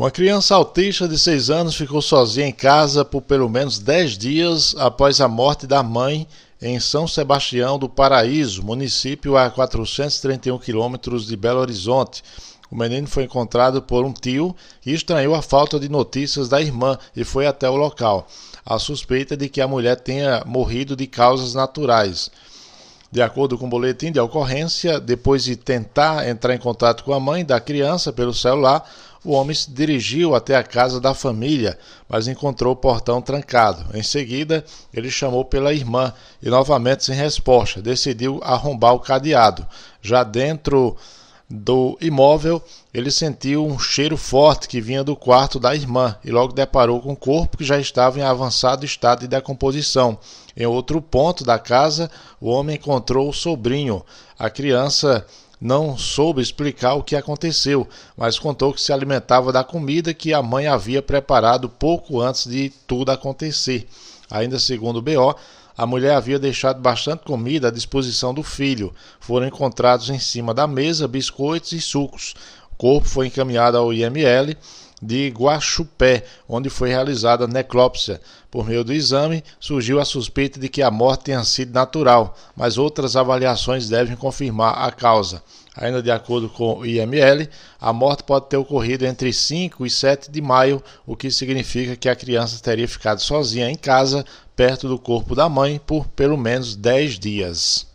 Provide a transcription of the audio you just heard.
Uma criança autista de 6 anos ficou sozinha em casa por pelo menos 10 dias após a morte da mãe em São Sebastião do Paraíso, município a 431 quilômetros de Belo Horizonte. O menino foi encontrado por um tio que estranhou a falta de notícias da irmã e foi até o local. A suspeita de que a mulher tenha morrido de causas naturais de acordo com o boletim de ocorrência, depois de tentar entrar em contato com a mãe da criança pelo celular, o homem se dirigiu até a casa da família, mas encontrou o portão trancado. Em seguida, ele chamou pela irmã e, novamente sem resposta, decidiu arrombar o cadeado. Já dentro do imóvel, ele sentiu um cheiro forte que vinha do quarto da irmã e logo deparou com o corpo que já estava em avançado estado de decomposição. Em outro ponto da casa, o homem encontrou o sobrinho. A criança não soube explicar o que aconteceu, mas contou que se alimentava da comida que a mãe havia preparado pouco antes de tudo acontecer. Ainda segundo o BO, a mulher havia deixado bastante comida à disposição do filho. Foram encontrados em cima da mesa biscoitos e sucos. O corpo foi encaminhado ao IML de Guaxupé, onde foi realizada necrópsia. Por meio do exame, surgiu a suspeita de que a morte tenha sido natural, mas outras avaliações devem confirmar a causa. Ainda de acordo com o IML, a morte pode ter ocorrido entre 5 e 7 de maio, o que significa que a criança teria ficado sozinha em casa, perto do corpo da mãe, por pelo menos 10 dias.